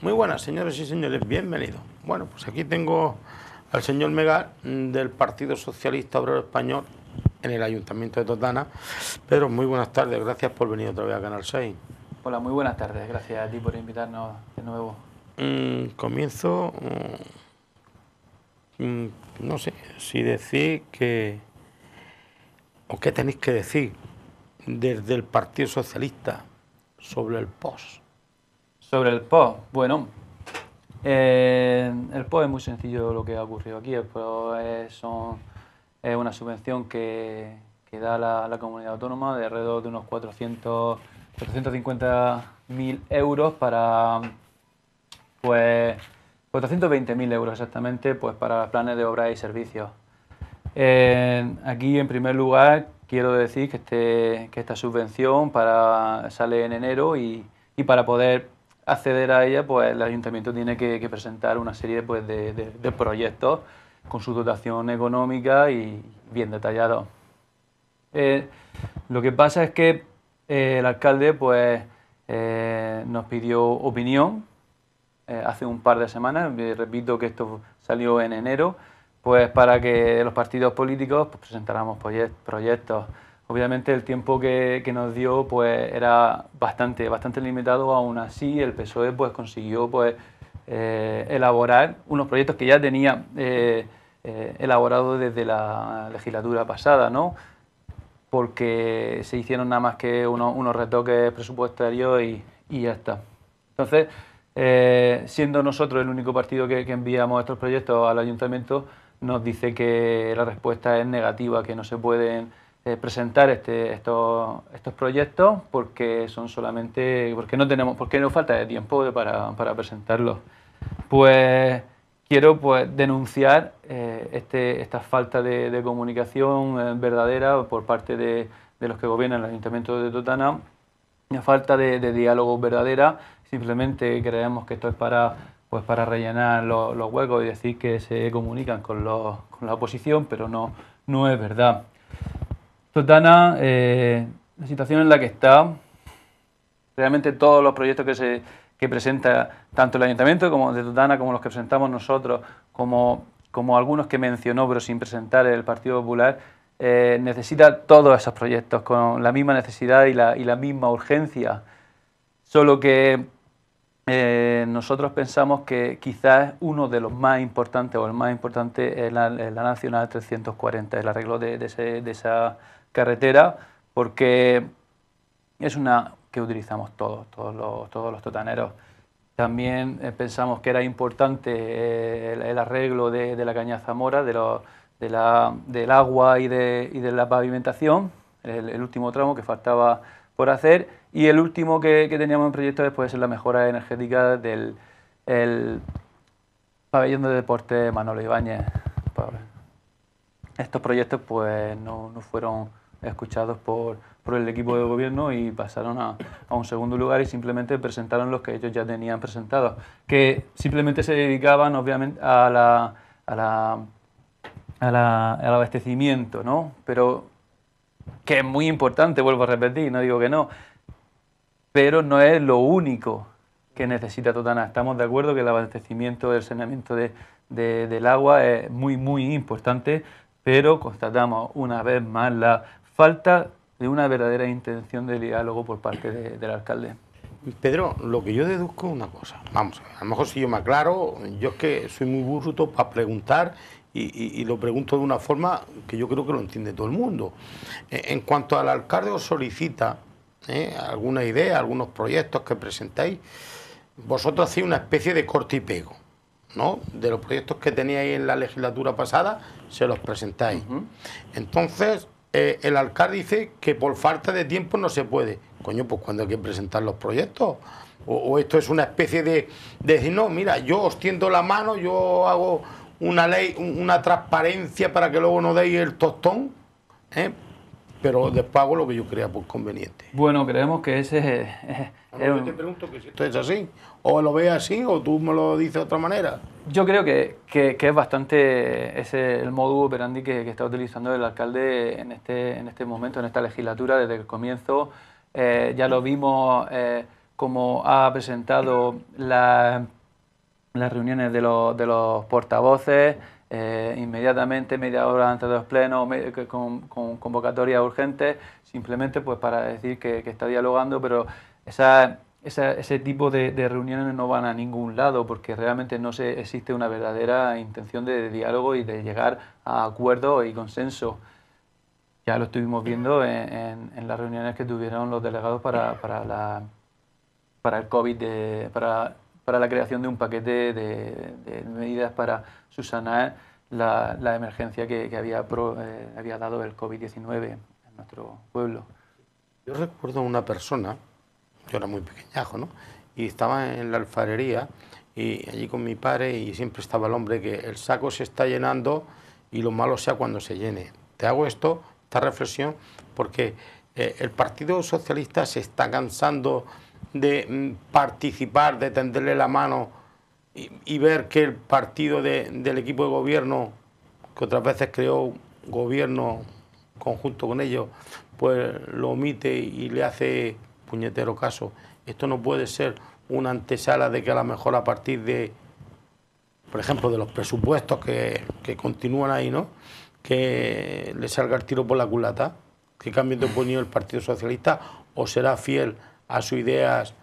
Muy buenas, señores y señores, bienvenidos. Bueno, pues aquí tengo al señor Megal, mm, del Partido Socialista Obrero Español en el Ayuntamiento de Totana. Pero muy buenas tardes, gracias por venir otra vez a Canal 6. Hola, muy buenas tardes, gracias a ti por invitarnos de nuevo. Mm, comienzo. Mm, Mm, no sé si decir que, o qué tenéis que decir desde el Partido Socialista sobre el POS. Sobre el POS, bueno, eh, el POS es muy sencillo lo que ha ocurrido aquí, el es, una subvención que, da la, la, comunidad autónoma de alrededor de unos 400, 450.000 euros para pues 420.000 euros exactamente pues para planes de obras y servicios. Eh, aquí, en primer lugar, quiero decir que, este, esta subvención para, sale en enero y, para poder acceder a ella, pues el ayuntamiento tiene que, presentar una serie pues, de, proyectos con su dotación económica y bien detallado eh, lo que pasa es que eh, el alcalde pues, nos pidió opinión eh, hace un par de semanas, eh, repito que esto salió en enero, pues para que los partidos políticos pues, presentáramos proyectos. Obviamente el tiempo que, nos dio pues era bastante, bastante limitado, aún así el PSOE pues consiguió pues eh, elaborar unos proyectos que ya tenía elaborado desde la legislatura pasada, ¿no? Porque se hicieron nada más que unos retoques presupuestarios y, y ya está. Entonces, eh, siendo nosotros el único partido que, enviamos estos proyectos al ayuntamiento, nos dice que la respuesta es negativa, que no se pueden eh, presentar este, estos, proyectos porque son solamente porque no tenemos porque nos falta de tiempo para, para presentarlos. Pues quiero pues, denunciar eh, este, esta falta de, comunicación verdadera por parte de, de, los que gobiernan el Ayuntamiento de Totana, una falta de diálogo verdadera simplemente creemos que esto es para, pues para rellenar los huecos y decir que se comunican con, con la oposición, pero no, no es verdad. Totana, eh, la situación en la que está, realmente todos los proyectos que se presenta tanto el ayuntamiento como de Totana, como los que presentamos nosotros, como, como algunos que mencionó pero sin presentar el Partido Popular, eh, necesita todos esos proyectos con la misma necesidad y la, y la misma urgencia. Solo que eh, nosotros pensamos que quizás uno de los más importantes o el más importante es la, Nacional 340, el arreglo de, esa carretera, porque es una que utilizamos todos, todos los, todos los totaneros. También eh, pensamos que era importante eh, el, arreglo de, la caña Zamora, del agua y de, la pavimentación, el, el último tramo que faltaba por hacer. Y el último que, teníamos en proyecto después es la mejora energética del pabellón de deporte Manolo Ibáñez. Estos proyectos pues no, no fueron escuchados por, por, el equipo de gobierno y pasaron a, a, un segundo lugar y simplemente presentaron los que ellos ya tenían presentados, que simplemente se dedicaban obviamente a la, a la, a la, al abastecimiento, ¿no? Pero que es muy importante, vuelvo a repetir, no digo que no, pero no es lo único que necesita Totana. Estamos de acuerdo que el abastecimiento, del saneamiento del agua es muy, muy importante, pero constatamos una vez más la falta de una verdadera intención de diálogo por parte del alcalde. Pedro, lo que yo deduzco es una cosa. Vamos, a lo mejor si yo me aclaro, yo es que soy muy burro para preguntar y, lo pregunto de una forma que yo creo que lo entiende todo el mundo. Eh, en cuanto al alcalde os solicita eh, alguna idea, algunos proyectos que presentáis, vosotros hacéis una especie de corte y pego, ¿no? De los proyectos que teníais en la legislatura pasada, se los presentáis. Entonces, eh, el alcalde dice que por falta de tiempo no se puede. Coño, pues cuando hay que presentar los proyectos. O, esto es una especie de, de decir, no, mira, yo os tiendo la mano, yo hago una ley, una transparencia para que luego no deis el tostón, ¿eh? pero después hago lo que yo crea por conveniente. Bueno, creemos que ese es... te pregunto que si esto es así, o lo veas así, o tú me lo dices de otra manera. Yo creo que, es bastante ese el módulo operandi que, está utilizando el alcalde en este, en este momento, en esta legislatura, desde el comienzo. Eh, ya lo vimos eh, como ha presentado la las reuniones de los, de los portavoces, eh, inmediatamente, media hora antes de los plenos, con, con convocatorias urgentes, simplemente pues para decir que, está dialogando, pero esa, ese tipo de, reuniones no van a ningún lado porque realmente no se, existe una verdadera intención de, diálogo y de llegar a acuerdo y consenso. Ya lo estuvimos viendo en, las reuniones que tuvieron los delegados para, para, la, para el COVID, de, para para la creación de un paquete de, medidas para subsanar la, emergencia que, había, eh, había dado el COVID-19 en nuestro pueblo. Yo recuerdo una persona, yo era muy pequeñajo, ¿no? Y estaba en la alfarería y allí con mi padre y siempre estaba el hombre que el saco se está llenando y lo malo sea cuando se llene. Te hago esto, esta reflexión, porque eh, el Partido Socialista se está cansando de mm, participar, de tenderle la mano y, ver que el partido del equipo de gobierno, que otras veces creó gobierno conjunto con ellos, pues lo omite y le hace puñetero caso. Esto no puede ser una antesala de que a lo mejor a partir de, por ejemplo, de los presupuestos que, que continúan ahí, ¿no? que le salga el tiro por la culata, que cambien de opinión el Partido Socialista o será fiel a sus ideas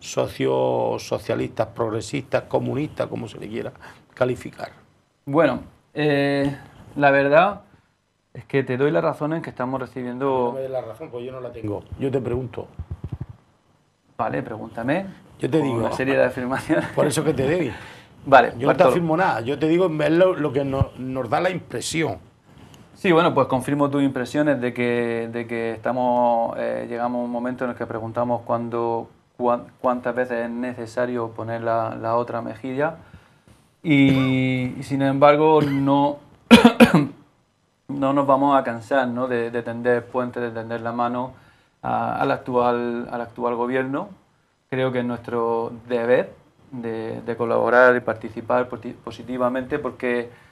socialistas, progresistas, comunistas, como se le quiera calificar. Bueno, eh, la verdad es que te doy la razón en que estamos recibiendo... No me des la razón, pues yo no la tengo. Yo te pregunto. Vale, pregúntame. Yo te digo. Una serie de afirmaciones. Por eso que te debí vale. Yo no te afirmo nada. Yo te digo es lo, que nos da la impresión. Sí, bueno, pues confirmo tus impresiones de que, de que estamos, eh, llegamos a un momento en el que preguntamos cuándo, cuántas veces es necesario poner la, la otra mejilla y, sin embargo no, no nos vamos a cansar ¿no? de, de, tender puentes, de tender la mano al, actual, al actual gobierno. Creo que es nuestro deber de, de colaborar y participar positivamente porque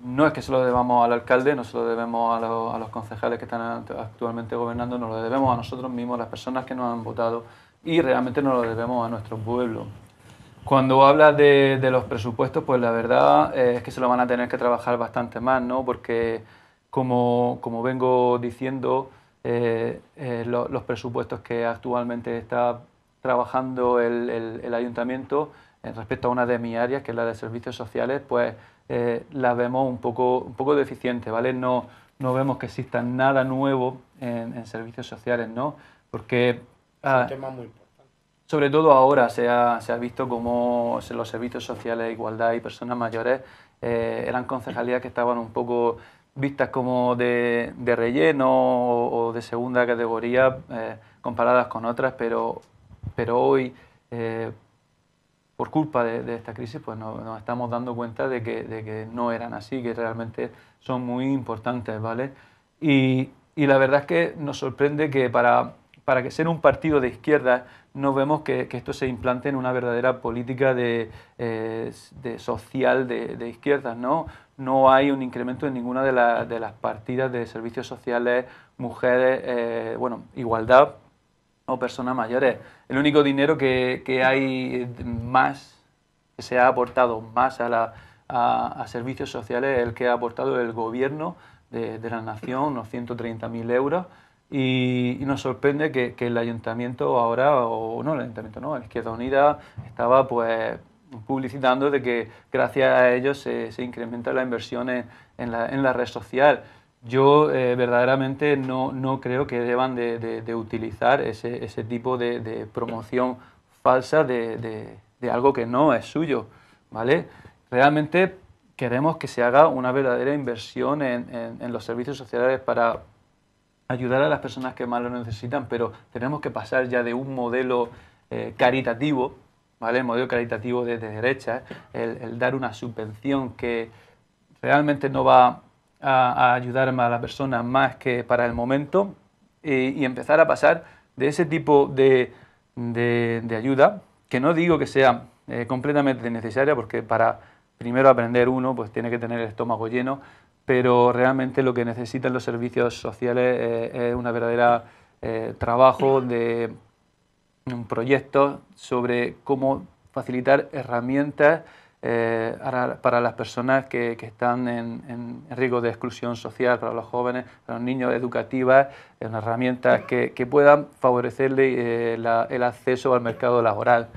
no es que se lo debamos al alcalde, no se lo debemos a, los concejales que están actualmente gobernando, nos lo debemos a nosotros mismos, las personas que nos han votado y realmente nos lo debemos a nuestro pueblo. Cuando habla de, los presupuestos, pues la verdad eh, es que se lo van a tener que trabajar bastante más, ¿no? Porque como, vengo diciendo, eh, eh, los presupuestos que actualmente está trabajando el, ayuntamiento respecto a una de mis áreas, que es la de servicios sociales, pues eh, las vemos un poco, un poco deficiente ¿vale? No, no vemos que exista nada nuevo en, servicios sociales, ¿no? Porque... un ah, tema muy importante. Sobre todo ahora se ha, se ha visto como los servicios sociales, igualdad y personas mayores eh, eran concejalías que estaban un poco vistas como de, relleno o, de segunda categoría eh, comparadas con otras, pero, pero hoy por culpa de, esta crisis, pues nos estamos dando cuenta de que, no eran así, que realmente son muy importantes, ¿vale? Y, la verdad es que nos sorprende que para, para que ser un partido de izquierda no vemos que, esto se implante en una verdadera política de, eh, social de, izquierdas, ¿no? No hay un incremento en ninguna de, las partidas de servicios sociales, mujeres, eh, bueno, igualdad, o personas mayores. El único dinero que, hay más, que se ha aportado más a, a, servicios sociales es el que ha aportado el gobierno de, la nación, unos 130.000 euros. Y, nos sorprende que, el ayuntamiento ahora, o no, el ayuntamiento no, la Izquierda Unida estaba pues publicitando de que gracias a ellos se, incrementa la inversión inversiones la, en la red social yo eh, verdaderamente no, creo que deban de, utilizar ese, tipo de, promoción falsa de, algo que no es suyo, ¿vale? Realmente queremos que se haga una verdadera inversión en, los servicios sociales para ayudar a las personas que más lo necesitan, pero tenemos que pasar ya de un modelo eh, caritativo, ¿vale? El modelo caritativo de, derecha, el, el dar una subvención que realmente no va a, ayudar a la persona más que para el momento y empezar a pasar de ese tipo de, ayuda, que no digo que sea eh, completamente necesaria, porque para primero aprender uno, pues tiene que tener el estómago lleno, pero realmente lo que necesitan los servicios sociales eh, es una verdadera eh, trabajo de proyecto sobre cómo facilitar herramientas eh, para las personas que, están en, riesgo de exclusión social, para los jóvenes, para los niños, educativas, en herramientas que, puedan favorecerle eh, el acceso al mercado laboral.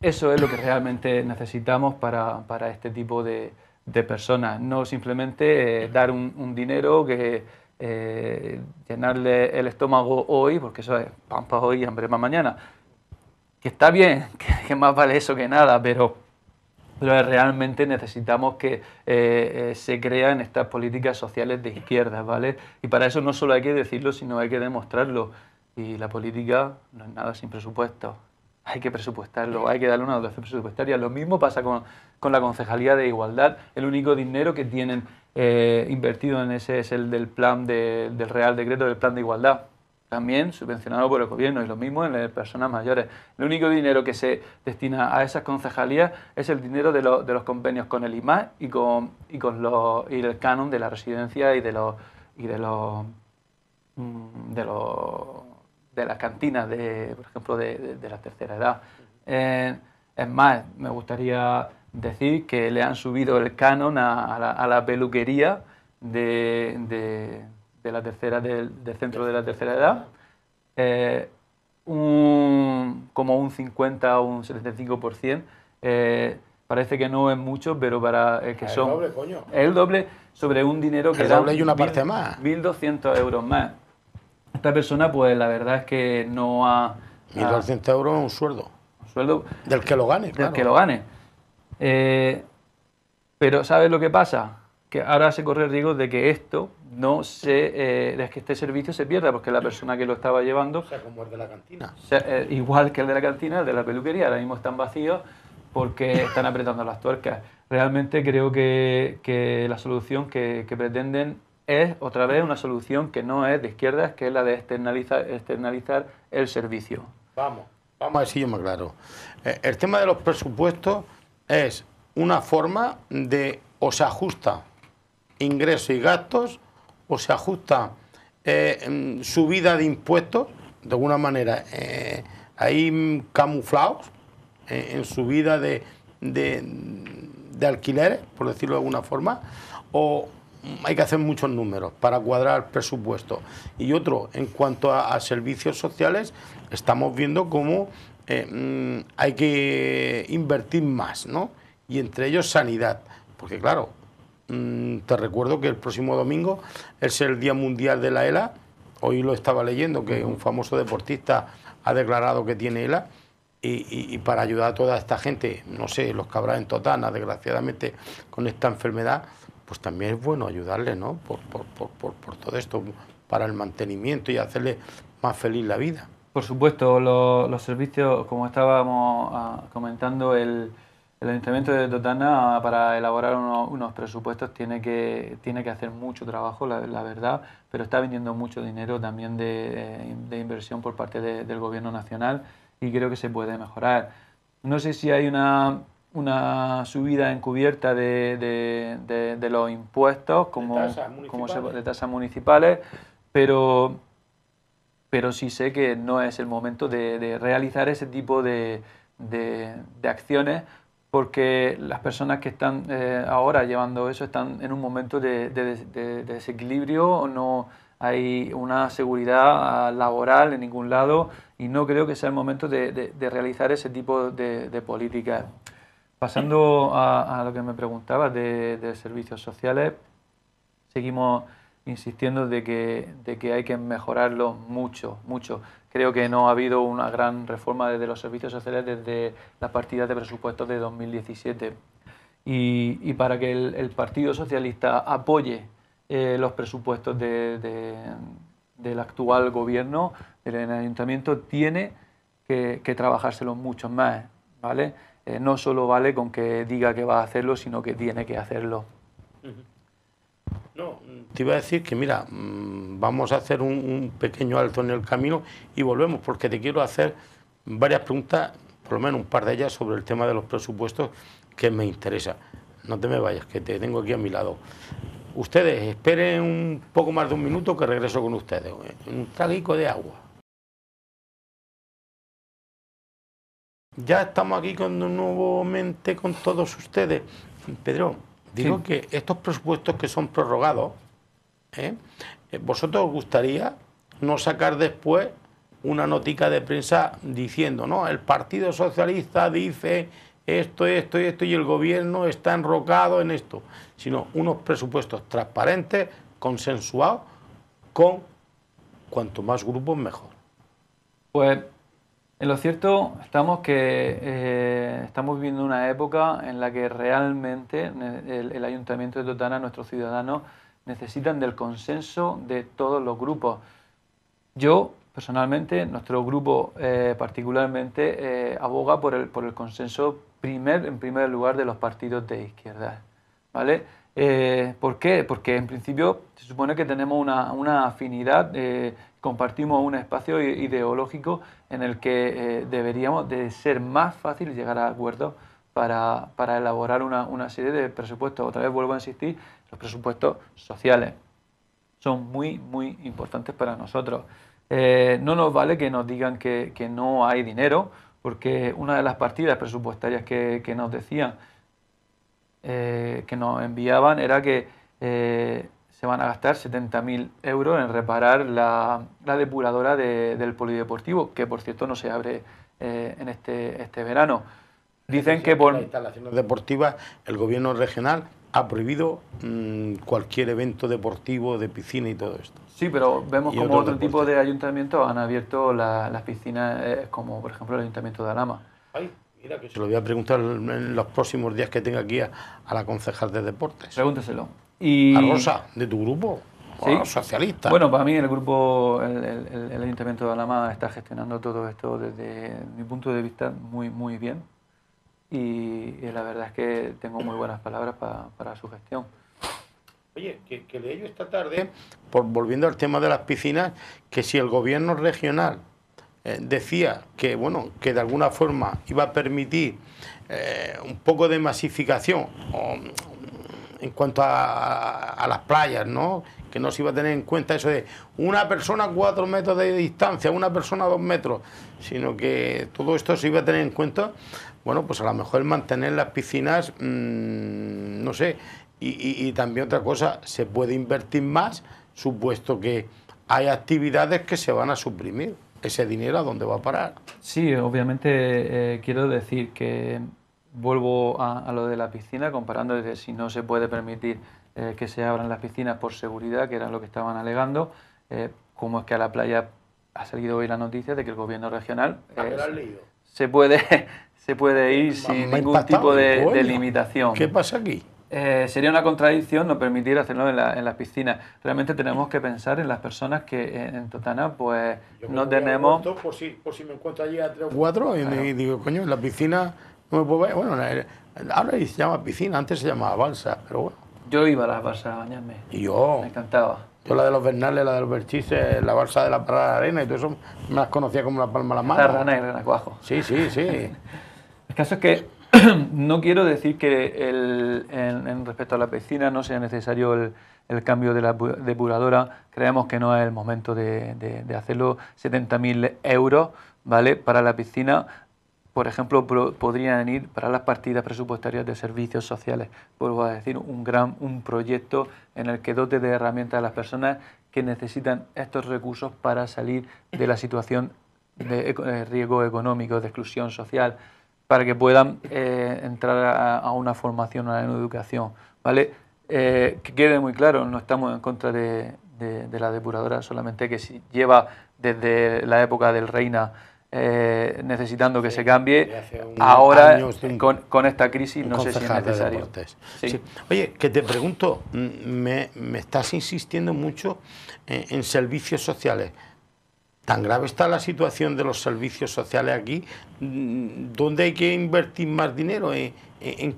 Eso es lo que realmente necesitamos para, este tipo de, personas, no simplemente eh, dar un, dinero que... llenarle el estómago hoy, porque eso es pampa hoy y hambre más mañana. Que está bien, que más vale eso que nada, pero pero realmente necesitamos que eh, eh, se crean estas políticas sociales de izquierdas, ¿vale? Y para eso no solo hay que decirlo, sino hay que demostrarlo. Y la política no es nada sin presupuesto. Hay que presupuestarlo, hay que darle una dotación presupuestaria. Lo mismo pasa con, la Concejalía de Igualdad. El único dinero que tienen eh, invertido en ese es el del plan del Real Decreto del Plan de Igualdad también subvencionado por el gobierno y lo mismo en las personas mayores. El único dinero que se destina a esas concejalías es el dinero de, los convenios con el IMAS y con, con los, el canon de la residencia y de los y de los mm, de los de las cantinas de por ejemplo de, la tercera edad. Eh, es más, me gustaría decir que le han subido el canon a la, peluquería de de la tercera, del, del centro de la tercera edad, eh, un, como un 50 o un 75%, eh, parece que no es mucho, pero para eh, el que son... El doble, coño. El doble sobre un dinero que... El doble y una parte más. 1.200 euros más. Esta persona, pues la verdad es que no ha... 1.200 euros es un sueldo. Un sueldo... Del que lo gane, Del que lo gane. Eh, pero ¿sabes lo que pasa? Que ahora se corre el riesgo de que esto no sé eh, que este servicio se pierda, porque la persona que lo estaba llevando... O sea, como el de la cantina. Eh, igual que el de la cantina, el de la peluquería, ahora mismo están vacíos porque están apretando las tuercas. Realmente creo que, la solución que, pretenden es, otra vez, una solución que no es de izquierdas, que es la de externalizar, externalizar el servicio. Vamos, vamos a decirlo más claro eh, el tema de los presupuestos es una forma de, o se ajusta ingresos y gastos, o se ajusta eh, em, subida de impuestos, de alguna manera, hay eh, ahí camuflados eh, en subida de, de, alquileres, por decirlo de alguna forma, o hay que hacer muchos números para cuadrar presupuesto. Y otro, en cuanto a, a servicios sociales, estamos viendo cómo mm, hay que invertir más, ¿no? Y entre ellos sanidad, porque claro, Mm, te recuerdo que el próximo domingo es el Día Mundial de la ELA. Hoy lo estaba leyendo, que un famoso deportista ha declarado que tiene ELA. Y, para ayudar a toda esta gente, no sé, los que habrá en Totana, desgraciadamente, con esta enfermedad, pues también es bueno ayudarle, ¿no? Por, todo esto, para el mantenimiento y hacerle más feliz la vida. Por supuesto, los servicios, como estábamos ah, comentando, el el Ayuntamiento de Totana para elaborar unos presupuestos tiene que, tiene que hacer mucho trabajo, la, verdad, pero está vendiendo mucho dinero también de, inversión por parte del Gobierno Nacional y creo que se puede mejorar. No sé si hay una, subida encubierta de, de los impuestos como, como de tasas municipales, pero pero sí sé que no es el momento de, realizar ese tipo de, de acciones porque las personas que están eh, ahora llevando eso están en un momento de, desequilibrio, no hay una seguridad ah, laboral en ningún lado y no creo que sea el momento de, realizar ese tipo de, políticas. Pasando a, a, lo que me preguntabas de, servicios sociales, seguimos insistiendo de que, de que hay que mejorarlo mucho, mucho. Creo que no ha habido una gran reforma desde los servicios sociales desde las partidas de presupuestos de 2017. Y, y para que el, Partido Socialista apoye eh, los presupuestos del actual gobierno, del ayuntamiento, tiene que, trabajárselo mucho más. ¿vale? Eh, no solo vale con que diga que va a hacerlo, sino que tiene que hacerlo. No, te iba a decir que, mira, mm, vamos a hacer un, pequeño alto en el camino y volvemos, porque te quiero hacer varias preguntas, por lo menos un par de ellas, sobre el tema de los presupuestos que me interesa. No te me vayas, que te tengo aquí a mi lado. Ustedes, esperen un poco más de un minuto que regreso con ustedes. Un traguico de agua. Ya estamos aquí con, nuevamente con todos ustedes. Pedro, digo que estos presupuestos que son prorrogados, ¿eh? Eh, ¿Vosotros os gustaría no sacar después una notica de prensa diciendo, no, el Partido Socialista dice esto, esto y esto, y el gobierno está enrocado en esto, sino unos presupuestos transparentes, consensuados, con cuanto más grupos mejor. Pues en lo cierto estamos que eh, estamos viviendo una época en la que realmente el, el Ayuntamiento de Totana, nuestros ciudadanos, necesitan del consenso de todos los grupos. Yo, personalmente, nuestro grupo eh, particularmente eh, aboga por el, consenso primer, en primer lugar de los partidos de izquierda. ¿vale? Eh, ¿Por qué? Porque en principio se supone que tenemos una, afinidad, compartimos un espacio ideológico en el que deberíamos de ser más fácil llegar a acuerdos para, elaborar una, una serie de presupuestos. Otra vez vuelvo a insistir, los presupuestos sociales. Son muy, muy importantes para nosotros. Eh, no nos vale que nos digan que, no hay dinero, porque una de las partidas presupuestarias que, nos decían, eh, que nos enviaban, era que eh, se van a gastar 70.000 euros en reparar la, depuradora del polideportivo, que por cierto no se abre en este, este verano. Dicen que por... instalaciones deportivas, el gobierno regional ha prohibido mm, cualquier evento deportivo de piscina y todo esto. Sí, pero vemos como otro, tipo de ayuntamientos han abierto las piscinas, eh, como por ejemplo el ayuntamiento de Alama. Ay, mira que se lo voy a preguntar en los próximos días que tenga aquí a, la concejal de deportes. Pregúnteselo. Y... A Rosa, de tu grupo. ¿Sí? socialista. Bueno, para mí el grupo, el, el, Ayuntamiento de Alama está gestionando todo esto desde mi punto de vista muy, muy bien y, la verdad es que tengo muy buenas palabras para, su gestión. Oye, que, que leí yo esta tarde, por, volviendo al tema de las piscinas, que si el gobierno regional eh, decía que, bueno, que de alguna forma iba a permitir eh, un poco de masificación en cuanto a, a, las playas, ¿no? Que no se iba a tener en cuenta eso de una persona a cuatro metros de distancia, una persona a dos metros, sino que todo esto se iba a tener en cuenta bueno, pues a lo mejor mantener las piscinas, mm, no sé, y, también otra cosa, se puede invertir más, supuesto que hay actividades que se van a suprimir. ¿Ese dinero a dónde va a parar? Sí, obviamente eh, quiero decir que vuelvo a, lo de la piscina, comparando desde si no se puede permitir eh, que se abran las piscinas por seguridad, que era lo que estaban alegando, eh, como es que a la playa ha salido hoy la noticia de que el gobierno regional... Ah, leído? Se puede, se puede ir sin ningún tipo de, limitación. ¿Qué pasa aquí? Eh, sería una contradicción no permitir hacerlo en, la, en, las piscinas. Realmente tenemos que pensar en las personas que en, Totana pues no tenemos... Por si, por si me encuentro allí a tres o cuatro y, digo, coño, en la piscina no me puedo ver. Bueno, ahora se llama piscina, antes se llamaba balsa, pero bueno. Yo iba a las balsas a bañarme. Y yo. Me encantaba. Yo la de los Bernales, la de los Berchices, la balsa de la Parada de Arena y todo eso me las conocía como la palma de la mano. La rana y el cuajo... Sí, sí, sí. El caso es que no quiero decir que en, respecto a la piscina no sea necesario el, cambio de la depuradora. Creemos que no es el momento de, hacerlo. 70.000 euros vale para la piscina. Por ejemplo, podrían ir para las partidas presupuestarias de servicios sociales. Vuelvo a decir, un gran un proyecto en el que dote de herramientas a las personas que necesitan estos recursos para salir de la situación de riesgo económico, de exclusión social, para que puedan eh, entrar a, una formación, a una educación. ¿vale? Eh, que quede muy claro, no estamos en contra de, la depuradora, solamente que si lleva desde la época del Reina eh, necesitando que se cambie, ahora con, esta crisis no sé si es necesario. Oye, que te pregunto, me, estás insistiendo mucho en servicios sociales. Tan grave está la situación de los servicios sociales aquí, mm, ¿dónde hay que invertir más dinero? ¿En,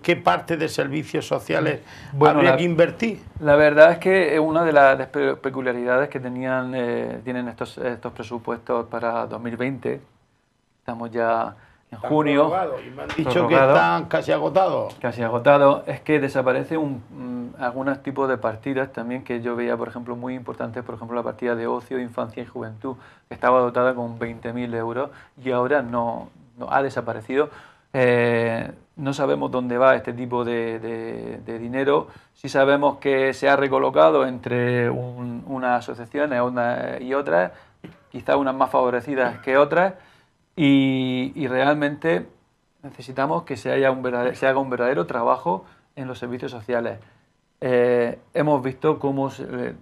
qué parte de servicios sociales mm, bueno, habría que invertir? La verdad es que una de las peculiaridades que tenían, eh, tienen estos, estos presupuestos para 2020, estamos ya en junio. Y me han dicho que están casi agotados. Casi agotados, es que desaparece un algunos tipos de partidas también que yo veía, por ejemplo, muy importantes, por ejemplo, la partida de ocio, infancia y juventud, que estaba dotada con 20.000 euros y ahora no, no ha desaparecido. Eh, no sabemos dónde va este tipo de, de, de, dinero. Sí sabemos que se ha recolocado entre unas asociaciones y otras, quizás unas más favorecidas que otras, y, y realmente necesitamos que se, haya un se haga un verdadero trabajo en los servicios sociales. Eh, hemos visto cómo se,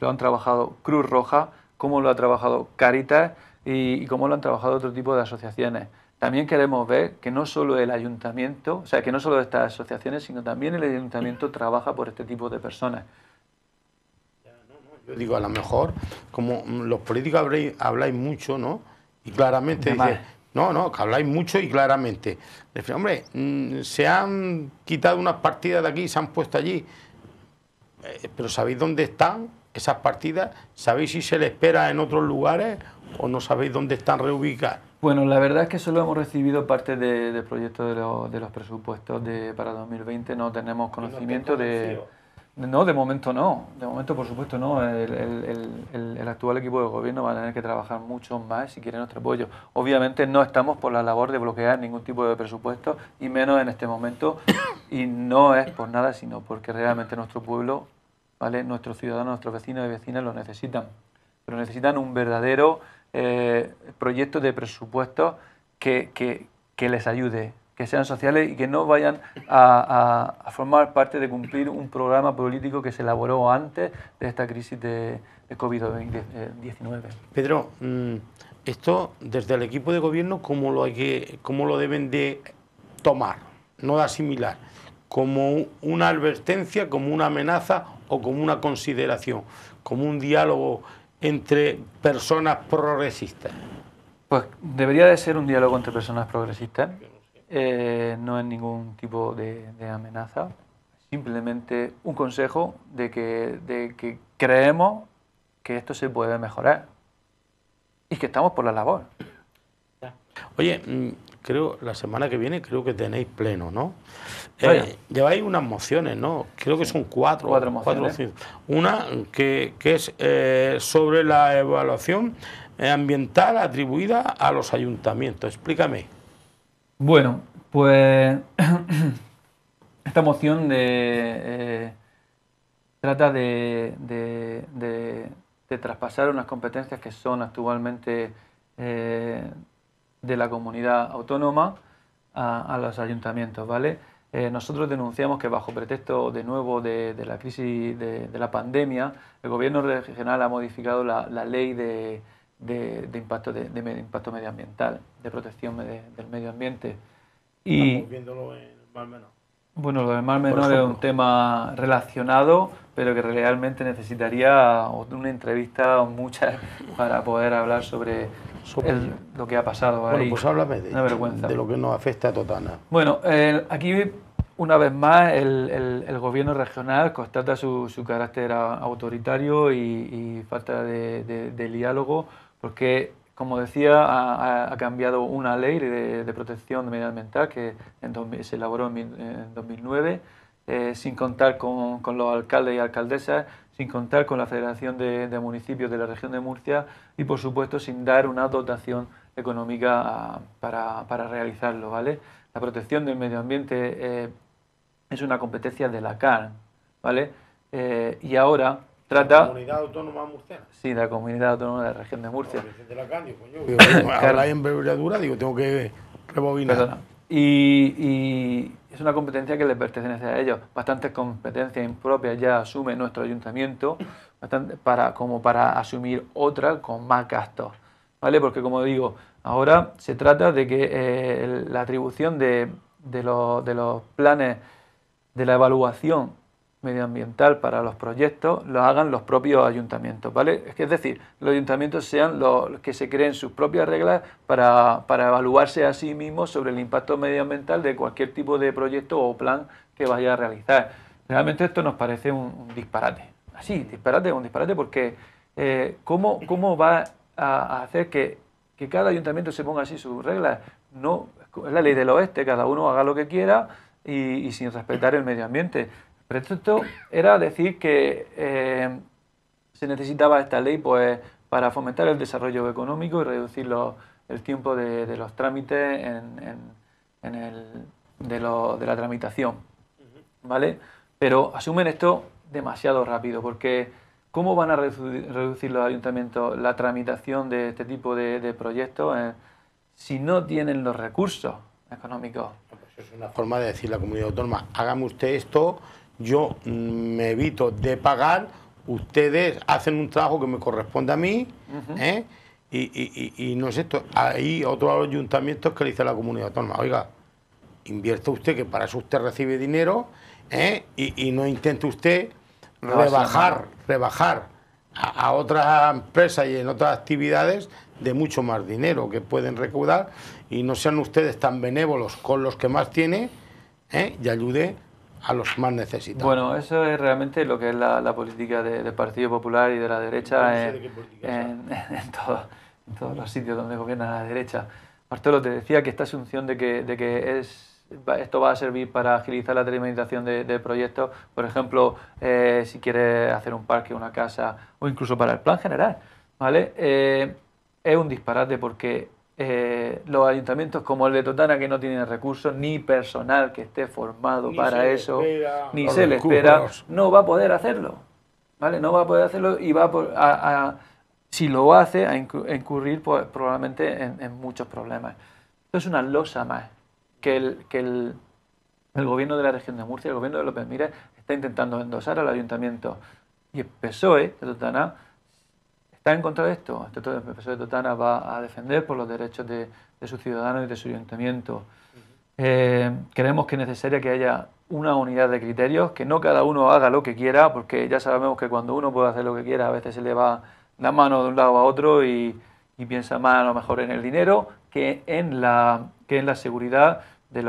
lo han trabajado Cruz Roja, cómo lo ha trabajado Caritas y, cómo lo han trabajado otro tipo de asociaciones. También queremos ver que no solo el ayuntamiento, o sea, que no solo estas asociaciones, sino también el ayuntamiento trabaja por este tipo de personas. Yo digo, a lo mejor, como los políticos habláis, mucho, ¿no? Y claramente no, no, que habláis mucho y claramente. Decir, hombre, mm, se han quitado unas partidas de aquí, se han puesto allí, eh, pero ¿sabéis dónde están esas partidas? ¿Sabéis si se les espera en otros lugares o no sabéis dónde están reubicadas? Bueno, la verdad es que solo hemos recibido parte del proyecto de, los presupuestos de, para 2020, no tenemos conocimiento de... No, de momento no. De momento, por supuesto, no. El, actual equipo de gobierno va a tener que trabajar mucho más si quiere nuestro apoyo. Obviamente no estamos por la labor de bloquear ningún tipo de presupuesto, y menos en este momento. Y no es por nada, sino porque realmente nuestro pueblo, ¿vale? nuestros ciudadanos, nuestros vecinos y vecinas lo necesitan. Pero necesitan un verdadero eh, proyecto de presupuesto que les ayude, que sean sociales y que no vayan a, formar parte de cumplir un programa político que se elaboró antes de esta crisis de, COVID-19. Pedro, mm, esto desde el equipo de gobierno, ¿cómo lo, cómo lo deben de tomar, no de asimilar? ¿Como una advertencia, como una amenaza o como una consideración, como un diálogo entre personas progresistas? Pues debería de ser un diálogo entre personas progresistas eh, no es ningún tipo de, amenaza, simplemente un consejo de que, que creemos que esto se puede mejorar y que estamos por la labor. Oye, mm, creo la semana que viene creo que tenéis pleno, ¿no? Eh, lleváis unas mociones, ¿no? Creo que son cuatro. Cuatro mociones. una que, es eh, sobre la evaluación ambiental atribuida a los ayuntamientos. Explícame. Bueno, pues esta moción de, eh, trata de, traspasar unas competencias que son actualmente eh, de la comunidad autónoma a, los ayuntamientos, ¿vale? Eh, nosotros denunciamos que bajo pretexto de nuevo de, la crisis de, la pandemia, el gobierno regional ha modificado la ley de de, impacto, de, impacto medioambiental, de protección del medio ambiente. Y, Bueno, lo del Mar Menor es un tema relacionado, pero que realmente necesitaría una entrevista o muchas para poder hablar sobre lo que ha pasado ahí. Bueno, pues una vergüenza. de lo que nos afecta a Totana. Bueno, aquí una vez más el, gobierno regional constata su, carácter autoritario y, falta de diálogo porque como decía, ha, cambiado una ley de, de protección medioambiental que en se elaboró en, 2009, eh, sin contar con, los alcaldes y alcaldesas, sin contar con la Federación de, Municipios de la región de Murcia y, por supuesto, sin dar una dotación económica ah, para, realizarlo. ¿vale? La protección del medio ambiente eh, es una competencia de la CAR. ¿vale? Eh, y ahora trata... La comunidad autónoma murciana. Sí, la comunidad autónoma de la región de Murcia. digo, tengo que rebobinar. Y, es una competencia que les pertenece a ellos. Bastantes competencias impropias ya asume nuestro ayuntamiento para, como para asumir otra con más gastos. ¿Vale? Porque como digo, ahora se trata de que eh, la atribución de, los, de los planes de la evaluación medioambiental para los proyectos lo hagan los propios ayuntamientos, ¿vale? Es decir, los ayuntamientos sean los que se creen sus propias reglas para, evaluarse a sí mismos sobre el impacto medioambiental de cualquier tipo de proyecto o plan que vaya a realizar. Realmente esto nos parece un, disparate. Así, disparate, un disparate porque eh, ¿cómo, va a, hacer que, cada ayuntamiento se ponga así sus reglas? No, es la ley del oeste, cada uno haga lo que quiera y, sin respetar el medio ambiente esto era decir que eh, se necesitaba esta ley pues, para fomentar el desarrollo económico y reducir los, el tiempo de, los trámites de, la tramitación. ¿Vale? Pero asumen esto demasiado rápido porque ¿cómo van a reducir los ayuntamientos la tramitación de este tipo de, proyectos eh, si no tienen los recursos económicos? Pues es una forma de decir la comunidad autónoma, hágame usted esto yo me evito de pagar, ustedes hacen un trabajo que me corresponde a mí, ¿eh? y, no es esto, hay otros ayuntamientos que le dice a la comunidad autónoma, oiga, invierte usted, que para eso usted recibe dinero, ¿eh? y, no intente usted rebajar, rebajar a, otras empresas y en otras actividades de mucho más dinero que pueden recaudar y no sean ustedes tan benévolos con los que más tienen ¿eh? y ayude a los más necesitados. Bueno, eso es realmente lo que es la, política del Partido Popular y de la derecha en, todos los sitios donde gobierna la derecha. Bartolo, te decía que esta asunción de que, esto va a servir para agilizar la tramitación de, proyectos, por ejemplo, eh, si quieres hacer un parque, una casa o incluso para el plan general, ¿vale? Eh, es un disparate porque eh, los ayuntamientos como el de Totana que no tienen recursos ni personal que esté formado para eso, ni se le espera, no va a poder hacerlo. ¿Vale? No va a poder hacerlo y va a, si lo hace, a incurrir pues, probablemente en, muchos problemas. Esto es una losa más que el, que el, gobierno de la región de Murcia, el gobierno de López Mírez, está intentando endosar al ayuntamiento. Y el PSOE de Totana está en contra de esto. Este el profesor de Totana va a defender por los derechos de, sus ciudadanos y de su ayuntamiento. Eh, creemos que es necesaria que haya una unidad de criterios, que no cada uno haga lo que quiera, porque ya sabemos que cuando uno puede hacer lo que quiera, a veces se le va la mano de un lado a otro y, piensa más a lo mejor en el dinero que en la, que en la seguridad del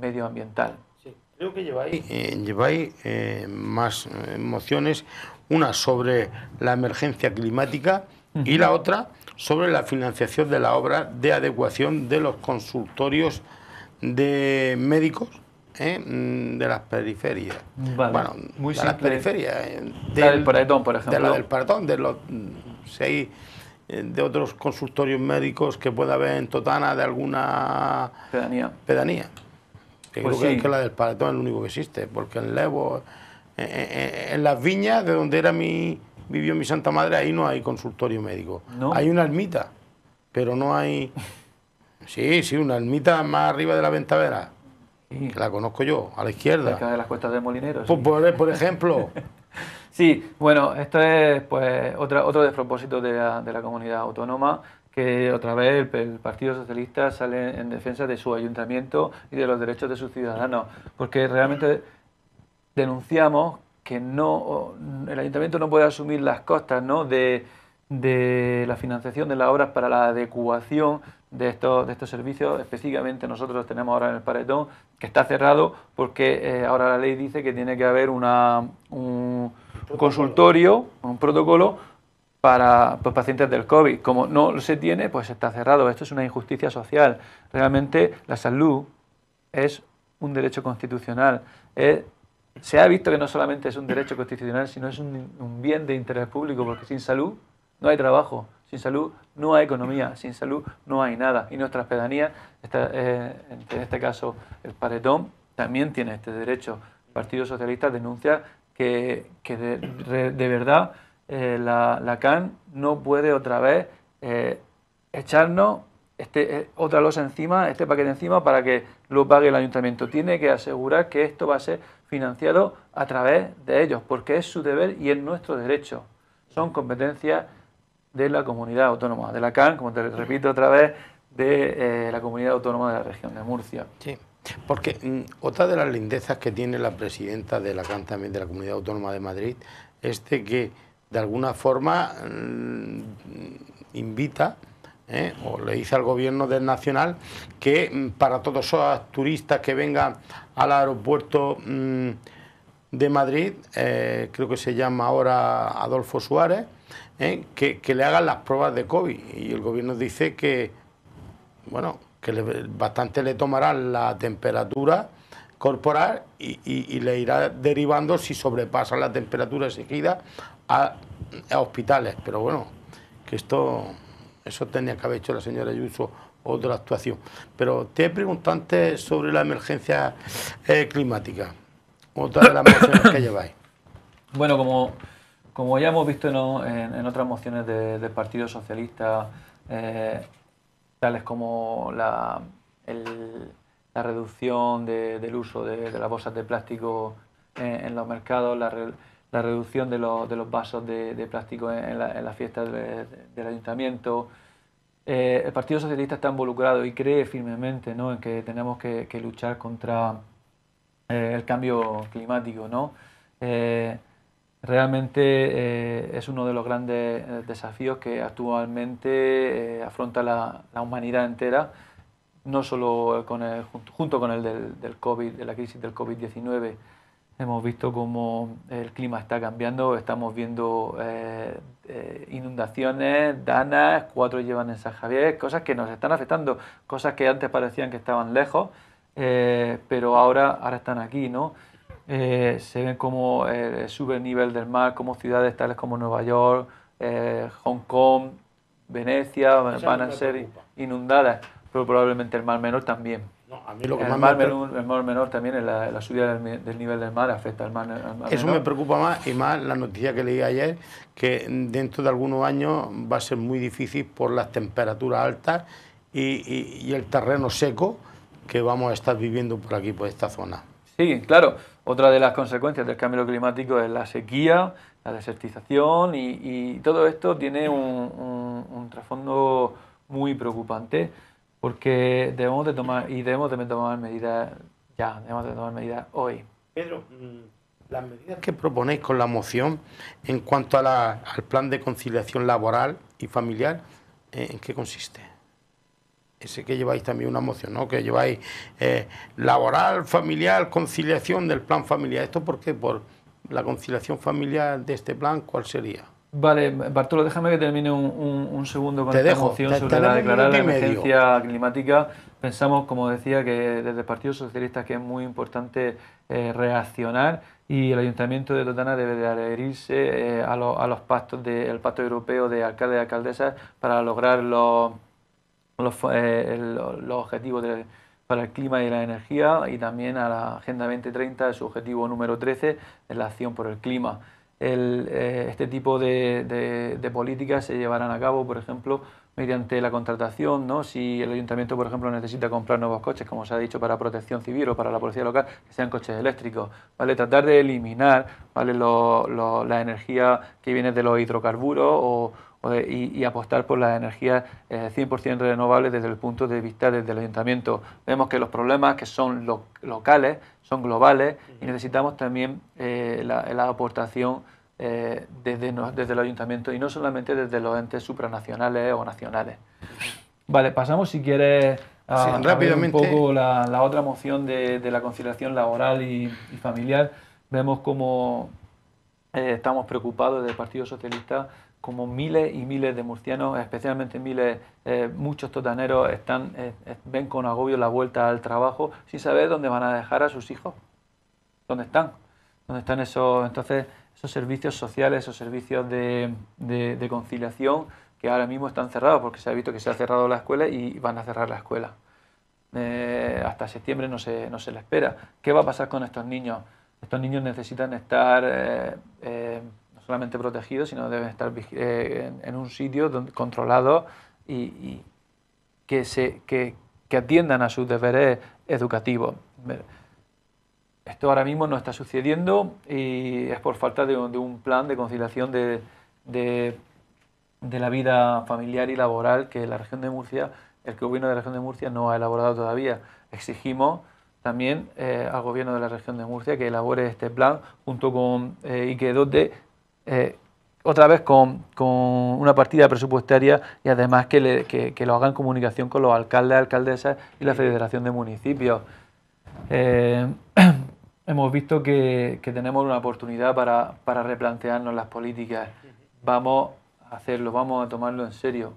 medio ambiental. Sí, creo que lleváis, eh, eh más emociones... Eh, una sobre la emergencia climática y la otra sobre la financiación de la obra de adecuación de los consultorios de médicos ¿eh? mm, de las periferias. Bueno, de las periferias. ¿eh? Del, la del Paratón, por ejemplo. De la del Paratón, de los... Si hay, eh, de otros consultorios médicos que pueda haber en Totana de alguna pedanía. pedanía. Pues creo que, es la del Paratón es lo único que existe, porque en Levo eh, eh, eh, en las viñas de donde era mi, vivió mi Santa Madre, ahí no hay consultorio médico. Hay una ermita, pero no hay... Sí, sí, una ermita más arriba de la Ventavera, que la conozco yo, a la izquierda. Cerca de las cuestas de Molineros. Pues, por, por, ejemplo. sí, bueno, esto es pues otra, otro despropósito de la, de la comunidad autónoma que otra vez el, Partido Socialista sale en defensa de su ayuntamiento y de los derechos de sus ciudadanos, porque realmente denunciamos que no, el ayuntamiento no puede asumir las costas de, la financiación de las obras para la adecuación de estos, de estos servicios. Específicamente nosotros tenemos ahora en el Paretón, que está cerrado porque eh, ahora la ley dice que tiene que haber una, un consultorio, un protocolo para pues, pacientes del COVID. Como no se tiene, pues está cerrado. Esto es una injusticia social. Realmente la salud es un derecho constitucional, es se ha visto que no solamente es un derecho constitucional, sino es un, bien de interés público, porque sin salud no hay trabajo, sin salud no hay economía, sin salud no hay nada. Y nuestras pedanías, eh, en este caso el Paretón, también tiene este derecho. El Partido Socialista denuncia que, de, verdad eh, la, CAN no puede otra vez eh, echarnos este, otra losa encima, este paquete encima, para que lo pague el ayuntamiento. Tiene que asegurar que esto va a ser financiado a través de ellos, porque es su deber y es nuestro derecho. Son competencias de la comunidad autónoma, de la CAN, como te repito otra vez, de eh, la comunidad autónoma de la región de Murcia. Sí, porque mm, otra de las lindezas que tiene la presidenta de la CAN también, de la comunidad autónoma de Madrid, es de que de alguna forma mm, invita ¿eh? o le dice al gobierno del Nacional que mm, para todos esos turistas que vengan al aeropuerto mm, de Madrid, eh, creo que se llama ahora Adolfo Suárez, ¿eh? que, le hagan las pruebas de COVID. Y el gobierno dice que, bueno, que bastante le tomarán la temperatura corporal y, le irá derivando si sobrepasa la temperatura exigida a hospitales. Pero bueno, que esto eso tenía que haber hecho la señora Ayuso otra actuación. Pero te he antes sobre la emergencia eh, climática. Otra de las mociones que lleváis. Bueno, como, como ya hemos visto en, otras mociones de, del Partido Socialista, eh, tales como la, la reducción del uso de, las bolsas de plástico eh, en, los mercados, la la reducción de, los vasos de, plástico en, las la fiestas del ayuntamiento. Eh, el Partido Socialista está involucrado y cree firmemente ¿no? en que tenemos que, luchar contra eh, el cambio climático. ¿no? Eh, realmente es uno de los grandes desafíos que actualmente afronta la, humanidad entera, no solo con junto, con el del, del COVID, de la crisis del COVID-19. Hemos visto cómo el clima está cambiando, estamos viendo eh, eh, inundaciones, danas, cuatro llevan en San Javier, cosas que nos están afectando, cosas que antes parecían que estaban lejos, eh, pero ahora, ahora están aquí, ¿no? se ven cómo sube el nivel del mar, como ciudades tales como Nueva York, Hong Kong, Venecia van a ser inundadas, pero probablemente el Mar Menor también el mar, menor, también, la, la subida del, nivel del mar afecta al mar, Eso me preocupa más y más la noticia que leí ayer, que dentro de algunos años va a ser muy difícil por las temperaturas altas y, el terreno seco que vamos a estar viviendo por aquí, por esta zona. Sí, claro. Otra de las consecuencias del cambio climático es la sequía, la desertización y, todo esto tiene un trasfondo muy preocupante porque debemos de tomar, y debemos de tomar medidas ya, debemos de tomar medidas hoy. Pedro, mm, las medidas que proponéis con la moción en cuanto a la, al plan de conciliación laboral y familiar, eh, ¿en qué consiste? Ese que lleváis también una moción, ¿no? Que lleváis eh, laboral, familiar, conciliación del plan familiar. ¿Esto por qué? Por la conciliación familiar de este plan, ¿cuál sería? Vale, Bartolo, déjame que termine un, segundo con esta sobre la declaración la emergencia climática. Pensamos, como decía, que desde el Partido Socialista que es muy importante eh, reaccionar y el Ayuntamiento de Totana debe adherirse eh, al a, los pactos del Pacto Europeo de Alcaldes y Alcaldesas para lograr los, eh, objetivos para el clima y la energía y también a la Agenda 2030, su objetivo número 13, es la acción por el clima el, eh, este tipo de, políticas se llevarán a cabo, por ejemplo, mediante la contratación, ¿no? si el ayuntamiento, por ejemplo, necesita comprar nuevos coches, como se ha dicho, para protección civil o para la policía local, que sean coches eléctricos, ¿vale? tratar de eliminar ¿vale? la energía que viene de los hidrocarburos o, y, apostar por las energías 100% eh, renovables desde el punto de vista del ayuntamiento. Vemos que los problemas que son locales, globales y necesitamos también eh, la, aportación eh, desde, desde el ayuntamiento y no solamente desde los entes supranacionales o nacionales. Vale, pasamos si quieres a, un poco la, otra moción de, la conciliación laboral y, familiar. Vemos cómo eh, estamos preocupados el Partido Socialista como miles y miles de murcianos, especialmente miles, eh, muchos totaneros están, eh, eh, ven con agobio la vuelta al trabajo sin saber dónde van a dejar a sus hijos, dónde están, dónde están esos, entonces, esos servicios sociales, esos servicios de, conciliación que ahora mismo están cerrados porque se ha visto que se ha cerrado la escuela y van a cerrar la escuela. hasta septiembre no se, no le espera. ¿Qué va a pasar con estos niños? Estos niños necesitan estar solamente protegidos, sino deben estar eh, en un sitio controlado y, que, se, atiendan a sus deberes educativos. Esto ahora mismo no está sucediendo y es por falta de, un plan de conciliación de, la vida familiar y laboral que la región de Murcia, el gobierno de la región de Murcia no ha elaborado todavía. Exigimos también eh, al gobierno de la región de Murcia que elabore este plan junto con eh, dote. Eh, otra vez con, una partida presupuestaria y además que, lo haga en comunicación con los alcaldes, alcaldesas y la Federación de Municipios. Eh, hemos visto que, tenemos una oportunidad para, replantearnos las políticas. Vamos a hacerlo, vamos a tomarlo en serio.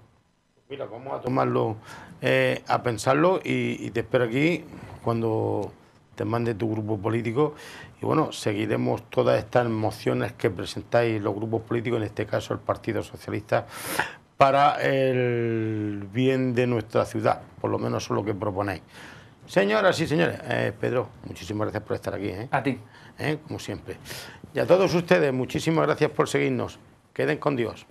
Mira, vamos a tomarlo, eh, a pensarlo y te espero aquí cuando te mande tu grupo político. Y bueno, seguiremos todas estas mociones que presentáis los grupos políticos, en este caso el Partido Socialista, para el bien de nuestra ciudad, por lo menos eso es lo que proponéis. Señoras y señores, eh, Pedro, muchísimas gracias por estar aquí. ¿eh? A ti. ¿Eh? Como siempre. Y a todos ustedes, muchísimas gracias por seguirnos. Queden con Dios.